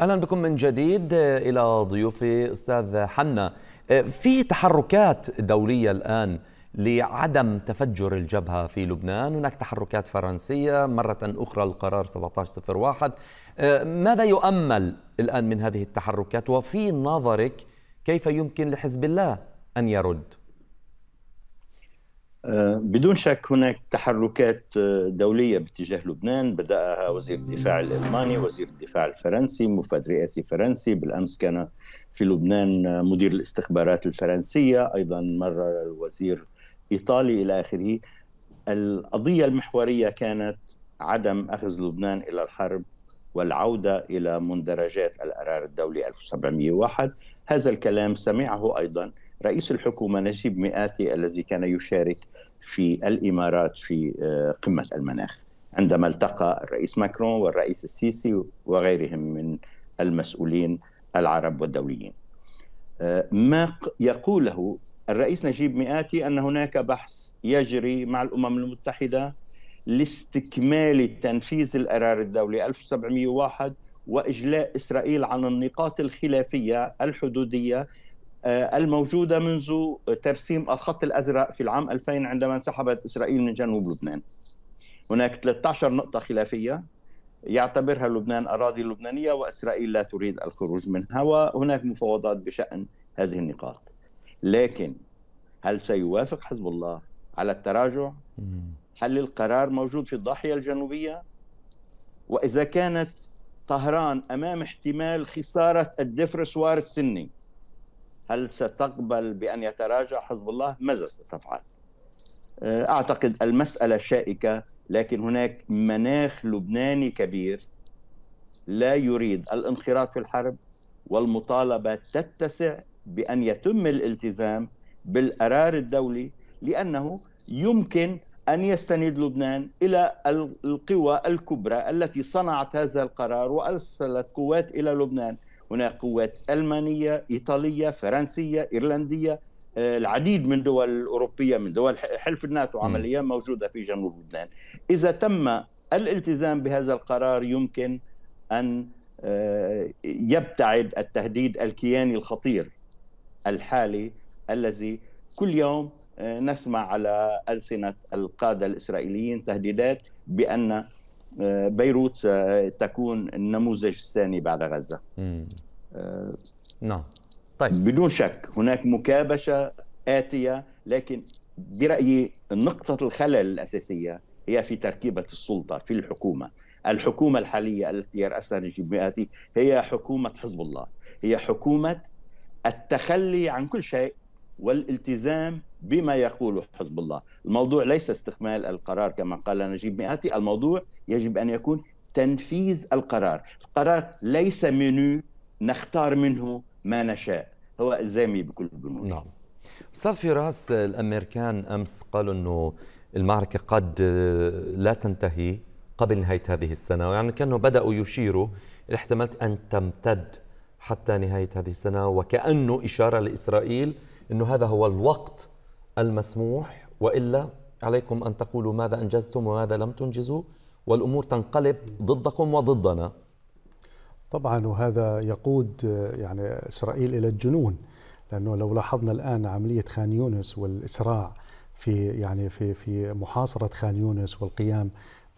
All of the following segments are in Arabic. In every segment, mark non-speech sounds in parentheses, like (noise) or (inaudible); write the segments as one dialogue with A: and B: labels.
A: اهلا بكم من جديد آه، الى ضيوفي استاذ حنا آه، في تحركات دوليه الان لعدم تفجر الجبهه في لبنان، هناك تحركات فرنسيه، مره اخرى القرار 1701 آه، ماذا يؤمل الان من هذه التحركات وفي نظرك كيف يمكن لحزب الله ان
B: يرد؟ بدون شك هناك تحركات آه، دولية باتجاه لبنان بدأها وزير الدفاع الألماني وزير الدفاع الفرنسي مفاد رئاسي فرنسي بالأمس كان في لبنان مدير الاستخبارات الفرنسية أيضا مر وزير إيطالي إلى آخره القضية المحورية كانت عدم أخذ لبنان إلى الحرب والعودة إلى مندرجات القرار الدولي 1701 هذا الكلام سمعه أيضا رئيس الحكومه نجيب مئاتي الذي كان يشارك في الامارات في آه، قمه المناخ عندما التقى الرئيس ماكرون والرئيس السيسي وغيرهم من المسؤولين العرب والدوليين. آه، ما يقوله الرئيس نجيب مئاتي ان هناك بحث يجري مع الامم المتحده لاستكمال تنفيذ القرار الدولي 1701 واجلاء اسرائيل عن النقاط الخلافيه الحدوديه آه، الموجودة منذ ترسيم الخط الأزرق في العام 2000 عندما انسحبت إسرائيل من جنوب لبنان هناك 13 نقطة خلافية يعتبرها لبنان أراضي لبنانية وإسرائيل لا تريد الخروج منها وهناك مفاوضات بشأن هذه النقاط لكن هل سيوافق حزب الله على التراجع؟ هل القرار موجود في الضاحية الجنوبية؟ وإذا كانت طهران أمام احتمال خسارة الدفرسوار السني هل ستقبل بأن يتراجع حزب الله ماذا ستفعل آه، أعتقد المسألة شائكة لكن هناك مناخ لبناني كبير لا يريد الانخراط في الحرب والمطالبة تتسع بأن يتم الالتزام بالقرار الدولي لأنه يمكن أن يستند لبنان إلى القوى الكبرى التي صنعت هذا القرار وأرسلت قوات إلى لبنان هناك قوات ألمانية إيطالية فرنسية إيرلندية آه، العديد من دول أوروبية من دول حلف الناتو عمليا موجودة في جنوب لبنان إذا تم الالتزام بهذا القرار يمكن أن آه، يبتعد التهديد الكياني الخطير الحالي الذي كل يوم آه، نسمع على ألسنة القادة الإسرائيليين تهديدات بأن بيروت آه، تكون النموذج الثاني بعد غزة آه، نعم طيب بدون شك هناك مكابشة آتية لكن برأيي نقطة الخلل الأساسية هي في تركيبة السلطة في الحكومة الحكومة الحالية التي يرأسها نجيب مئاتي هي حكومة حزب الله هي حكومة التخلي عن كل شيء والالتزام بما يقوله حزب الله الموضوع ليس استكمال القرار كما قال نجيب مئاتي الموضوع يجب أن يكون تنفيذ القرار القرار ليس منو نختار منه ما نشاء هو إلزامي بكل البنود نعم
A: أستاذ فراس الأمريكان أمس قالوا أنه المعركة قد آه، لا تنتهي قبل نهاية هذه السنة يعني كأنه بدأوا يشيروا احتمال أن تمتد حتى نهاية هذه السنة وكأنه إشارة لإسرائيل أنه هذا هو الوقت المسموح والا عليكم ان تقولوا ماذا انجزتم وماذا لم تنجزوا والامور تنقلب ضدكم وضدنا. طبعا
C: وهذا يقود يعني اسرائيل الى الجنون لانه لو لاحظنا الان عمليه خان يونس والاسراع في يعني في في محاصره خان يونس والقيام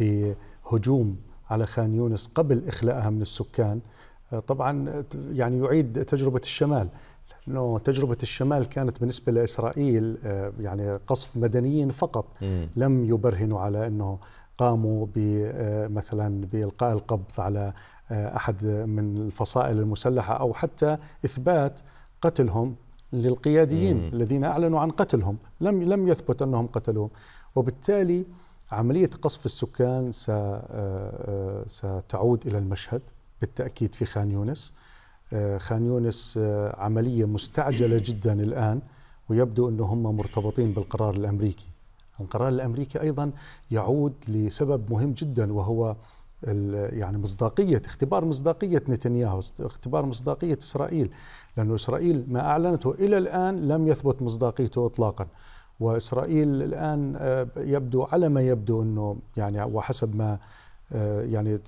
C: بهجوم على خان يونس قبل اخلائها من السكان طبعا يعني يعيد تجربه الشمال انه تجربه الشمال كانت بالنسبه لاسرائيل آه، يعني قصف مدنيين فقط لم يبرهنوا على انه قاموا آه، مثلا بالقاء القبض على آه، احد من الفصائل المسلحه او حتى اثبات قتلهم للقياديين مم. الذين اعلنوا عن قتلهم لم لم يثبت انهم قتلوهم وبالتالي عمليه قصف السكان ستعود الى المشهد بالتاكيد في خان يونس آه، خان يونس آه، عملية مستعجلة (clears throat) جدا الآن ويبدو أنه هم مرتبطين بالقرار الأمريكي القرار الأمريكي أيضا يعود لسبب مهم جدا وهو يعني مصداقية اختبار مصداقية نتنياهو اختبار مصداقية إسرائيل لأن إسرائيل ما أعلنته إلى الآن لم يثبت مصداقيته إطلاقا وإسرائيل الآن آه، يبدو على ما يبدو أنه يعني وحسب ما يعني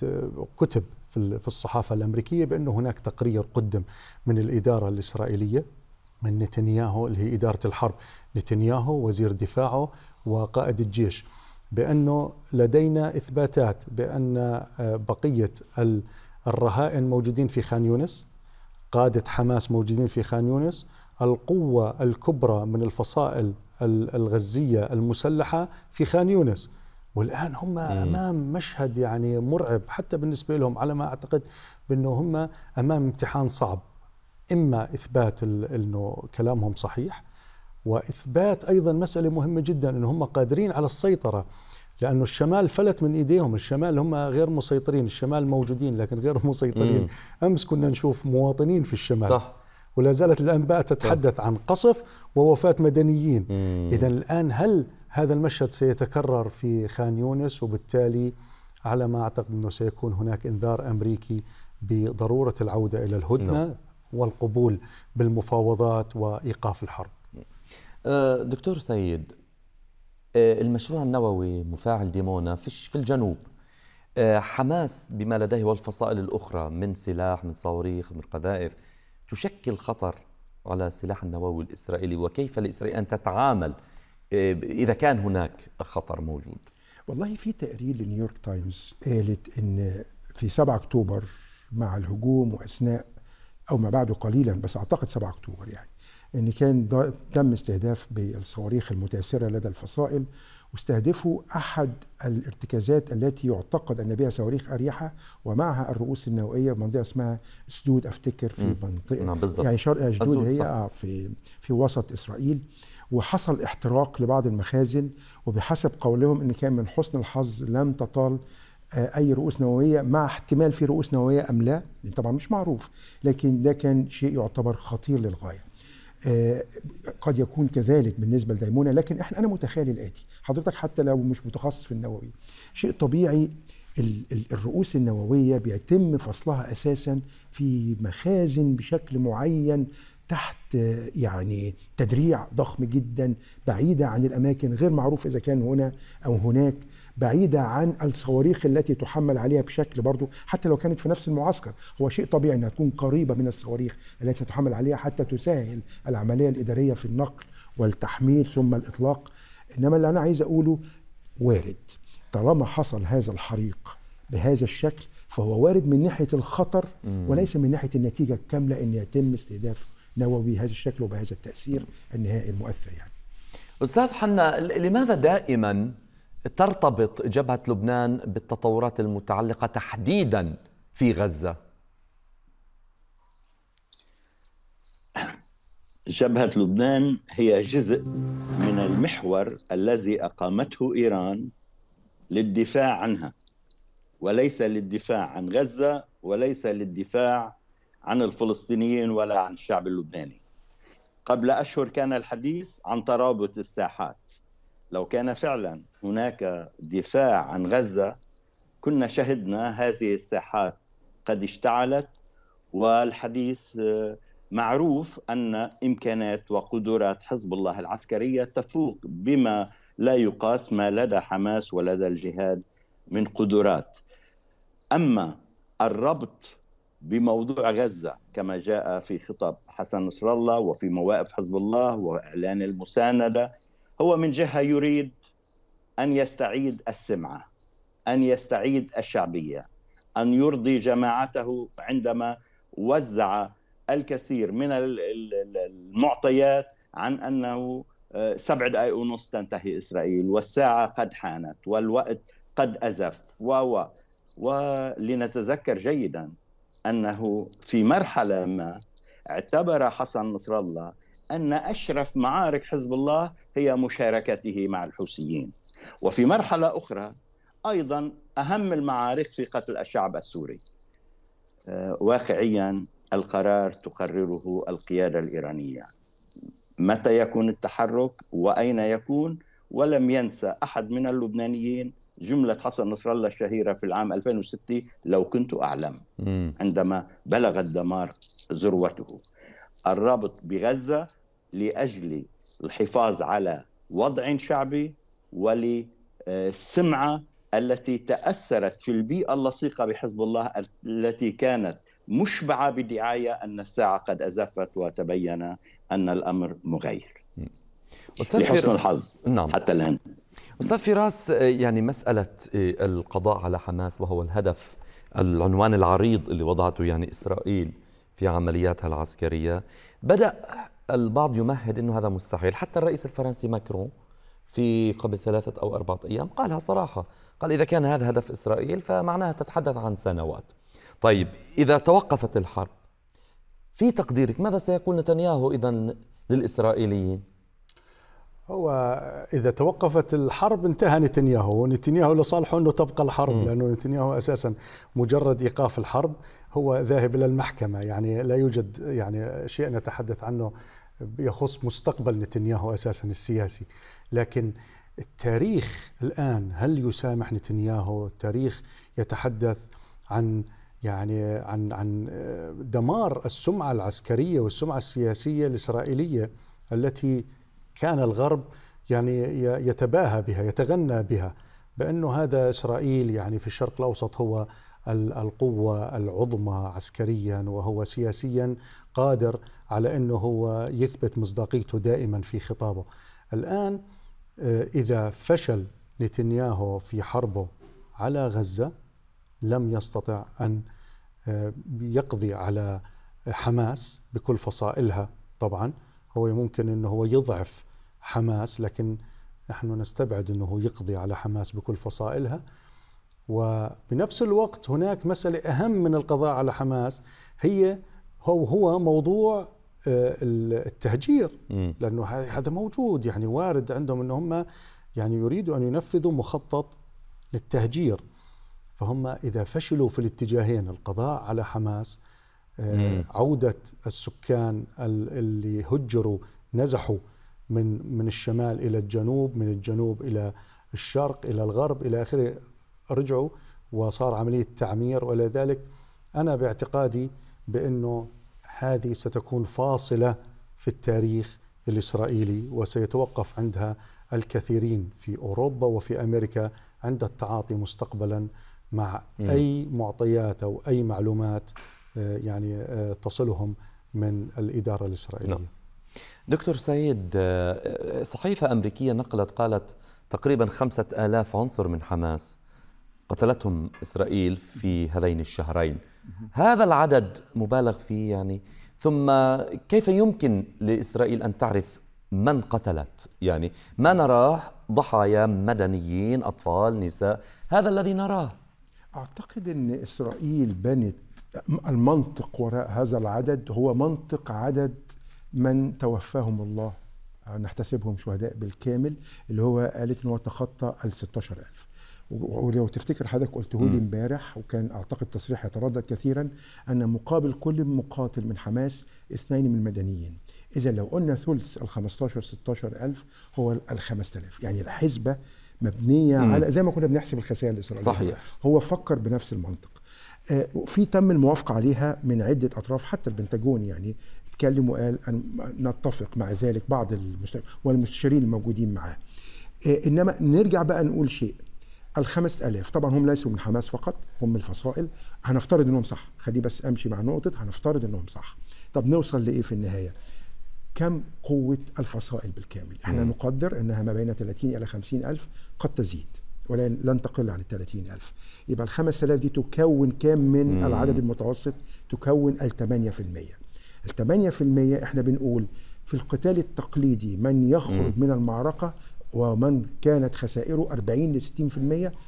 C: كتب في الصحافة الأمريكية بأنه هناك تقرير قدم من الإدارة الإسرائيلية من نتنياهو اللي هي إدارة الحرب نتنياهو وزير دفاعه وقائد الجيش بأنه لدينا إثباتات بأن آه، بقية الرهائن موجودين في خان يونس قادة حماس موجودين في خان يونس القوة الكبرى من الفصائل الغزية المسلحة في خان يونس والان هم امام مشهد يعني مرعب حتى بالنسبه لهم على ما اعتقد بانه هم امام امتحان صعب اما اثبات انه كلامهم صحيح واثبات ايضا مساله مهمه جدا انه هم قادرين على السيطره لانه الشمال فلت من ايديهم الشمال هم غير مسيطرين الشمال موجودين لكن غير مسيطرين امس كنا نشوف مواطنين في الشمال صح. ولا زالت الأنباء تتحدث عن قصف ووفاة مدنيين إذا الآن هل هذا المشهد سيتكرر في خان يونس وبالتالي على ما أعتقد أنه سيكون هناك إنذار أمريكي بضرورة العودة إلى الهدنة نعم. والقبول بالمفاوضات وإيقاف الحرب
A: أه، دكتور سيد أه، المشروع النووي مفاعل ديمونا في الجنوب أه، حماس بما لديه والفصائل الأخرى من سلاح من صواريخ من قذائف تشكل خطر على السلاح النووي الإسرائيلي وكيف لإسرائيل أن تتعامل آه، إذا كان هناك خطر موجود
D: والله في تقرير لنيويورك تايمز قالت أن في 7 أكتوبر مع الهجوم وأثناء أو ما بعده قليلا بس أعتقد 7 أكتوبر يعني ان كان تم استهداف بالصواريخ المتاثره لدى الفصائل واستهدفوا أحد الارتكازات التي يعتقد أن بها صواريخ أريحة ومعها الرؤوس النووية بمنطقة اسمها سدود أفتكر في منطقة نعم يعني شرق أشدود هي آه في في وسط إسرائيل وحصل احتراق لبعض المخازن وبحسب قولهم أن كان من حسن الحظ لم تطال آه، اي رؤوس نوويه مع احتمال في رؤوس نوويه ام لا طبعا مش معروف لكن ده كان شيء يعتبر خطير للغايه قد يكون كذلك بالنسبه لديمونه لكن احنا انا متخيل الاتي حضرتك حتى لو مش متخصص في النووي شيء طبيعي الرؤوس النوويه بيتم فصلها اساسا في مخازن بشكل معين تحت يعني تدريع ضخم جدا بعيدة عن الأماكن غير معروف إذا كان هنا أو هناك بعيدة عن الصواريخ التي تحمل عليها بشكل برضو حتى لو كانت في نفس المعسكر هو شيء طبيعي أنها تكون قريبة من الصواريخ التي تحمل عليها حتى تسهل العملية الإدارية في النقل والتحميل ثم الإطلاق إنما اللي أنا عايز أقوله وارد طالما حصل هذا الحريق بهذا الشكل فهو وارد من ناحية الخطر وليس من ناحية النتيجة الكاملة أن يتم استهداف نووي بهذا الشكل وبهذا التأثير النهائي المؤثر
A: يعني أستاذ حنا لماذا دائما ترتبط جبهة لبنان بالتطورات المتعلقة تحديدا في غزة
B: جبهة لبنان هي جزء من المحور الذي أقامته إيران للدفاع عنها وليس للدفاع عن غزة وليس للدفاع عن الفلسطينيين ولا عن الشعب اللبناني قبل أشهر كان الحديث عن ترابط الساحات لو كان فعلا هناك دفاع عن غزة كنا شهدنا هذه الساحات قد اشتعلت والحديث آه، معروف أن إمكانات وقدرات حزب الله العسكرية تفوق بما لا يقاس ما لدى حماس ولدى الجهاد من قدرات أما الربط بموضوع غزة كما جاء في خطاب حسن نصر الله وفي مواقف حزب الله وإعلان المساندة هو من جهة يريد أن يستعيد السمعة أن يستعيد الشعبية أن يرضي جماعته عندما وزع الكثير من المعطيات عن أنه آه، سبع دقائق ونص تنتهي إسرائيل والساعة قد حانت والوقت قد أزف و ولنتذكر جيدا انه في مرحله ما اعتبر حسن نصر الله ان اشرف معارك حزب الله هي مشاركته مع الحوثيين وفي مرحله اخرى ايضا اهم المعارك في قتل الشعب السوري آه، واقعيا القرار تقرره القياده الايرانيه متى يكون التحرك واين يكون ولم ينسى احد من اللبنانيين جملة حسن نصر الله الشهيرة في العام 2006 لو كنت أعلم عندما بلغ الدمار ذروته الرابط بغزة لأجل الحفاظ على وضع شعبي وللسمعة التي تأثرت في البيئة اللصيقة بحزب الله التي كانت مشبعة بدعاية أن الساعة قد أزفت وتبين أن الأمر مغير لحسن الحظ نعم حتى الآن
A: أستاذ فراس آه، يعني مسألة آه، القضاء على حماس وهو الهدف العنوان العريض اللي وضعته يعني إسرائيل في عملياتها العسكرية بدأ البعض يمهد أنه هذا مستحيل حتى الرئيس الفرنسي ماكرون في قبل ثلاثة أو أربعة أيام قالها صراحة قال إذا كان هذا هدف إسرائيل فمعناها تتحدث عن سنوات طيب إذا توقفت الحرب في تقديرك ماذا سيقول نتنياهو إذا للإسرائيليين
C: هو إذا توقفت الحرب انتهى نتنياهو ونتنياهو لصالحه أنه تبقى الحرب م. لأنه نتنياهو أساسا مجرد إيقاف الحرب هو ذاهب إلى المحكمة يعني لا يوجد يعني شيء نتحدث عنه يخص مستقبل نتنياهو أساسا السياسي لكن التاريخ الآن هل يسامح نتنياهو التاريخ يتحدث عن يعني عن عن دمار السمعة العسكرية والسمعة السياسية الإسرائيلية التي كان الغرب يعني يتباهى بها يتغنى بها بأنه هذا إسرائيل يعني في الشرق الأوسط هو القوة العظمى عسكريا وهو سياسيا قادر على أنه هو يثبت مصداقيته دائما في خطابه الآن آه، إذا فشل نتنياهو في حربه على غزة لم يستطع أن آه، يقضي على حماس بكل فصائلها طبعا هو ممكن أنه هو يضعف حماس لكن نحن نستبعد أنه يقضي على حماس بكل فصائلها وبنفس الوقت هناك مسألة أهم من القضاء على حماس هي هو, هو موضوع آه، التهجير لأنه هذا موجود يعني وارد عندهم أن هم يعني يريدوا أن ينفذوا مخطط للتهجير فهم إذا فشلوا في الاتجاهين القضاء على حماس آه، عودة السكان اللي هجروا نزحوا من من الشمال إلى الجنوب من الجنوب إلى الشرق إلى الغرب إلى آخره رجعوا وصار عملية تعمير ولذلك أنا باعتقادي بأنه هذه ستكون فاصلة في التاريخ الإسرائيلي وسيتوقف عندها الكثيرين في أوروبا وفي أمريكا عند التعاطي مستقبلا مع أي معطيات أو أي معلومات آه، يعني آه، تصلهم من الإدارة الإسرائيلية نعم.
A: دكتور سيد آه، صحيفة أمريكية نقلت قالت تقريبا خمسة آلاف عنصر من حماس قتلتهم إسرائيل في هذين الشهرين هذا العدد مبالغ فيه يعني ثم كيف يمكن لإسرائيل أن تعرف من قتلت يعني ما نراه ضحايا مدنيين أطفال نساء هذا الذي نراه
D: أعتقد أن إسرائيل بنت المنطق وراء هذا العدد هو منطق عدد من توفاهم الله آه، نحتسبهم شهداء بالكامل اللي هو قالت ان هو تخطى ال 16000 ولو تفتكر حضرتك قلته لي امبارح وكان اعتقد تصريح يتردد كثيرا ان مقابل كل مقاتل من حماس اثنين من المدنيين اذا لو قلنا ثلث ال 15 16000 هو ال 5000 يعني الحسبه مبنيه مم. على زي ما كنا بنحسب الخسائر الاسرائيليه صحيح هو فكر بنفس المنطق آه، في تم الموافقه عليها من عده اطراف حتى البنتاجون يعني اتكلم وقال أن نتفق مع ذلك بعض والمستشارين الموجودين معاه آه، انما نرجع بقى نقول شيء الخمس ألاف طبعا هم ليسوا من حماس فقط هم من الفصائل هنفترض انهم صح خليه بس امشي مع نقطه هنفترض انهم صح طب نوصل لايه في النهايه كم قوة الفصائل بالكامل احنا مم. نقدر انها ما بين 30 الى 50 الف قد تزيد ولن تقل عن ال 30000 يبقى ال 5000 دي تكون كام من مم. العدد المتوسط تكون ال 8% ال 8% احنا بنقول في القتال التقليدي من يخرج مم. من المعركة ومن كانت خسائره 40 ل 60%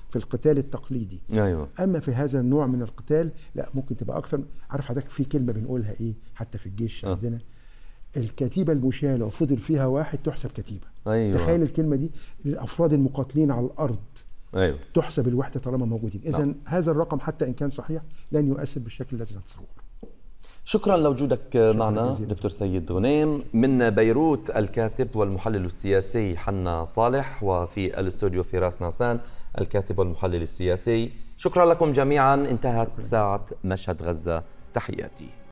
D: في القتال التقليدي أيوة. اما في هذا النوع من القتال لا ممكن تبقى اكثر عارف حضرتك في كلمه بنقولها ايه حتى في الجيش أه. عندنا الكتيبه المشاه لو فضل فيها واحد تحسب
A: كتيبه أيوة. تخيل
D: الكلمه دي للافراد المقاتلين على الارض أيوة. تحسب الوحده طالما موجودين اذا نعم. هذا الرقم حتى ان كان صحيح لن يؤثر بالشكل الذي نتصوره
A: شكرا لوجودك معنا جزيلا. دكتور سيد غنيم من بيروت الكاتب والمحلل السياسي حنا صالح وفي الاستوديو فراس ناسان الكاتب والمحلل السياسي شكرا لكم جميعا انتهت ساعه مشهد غزه تحياتي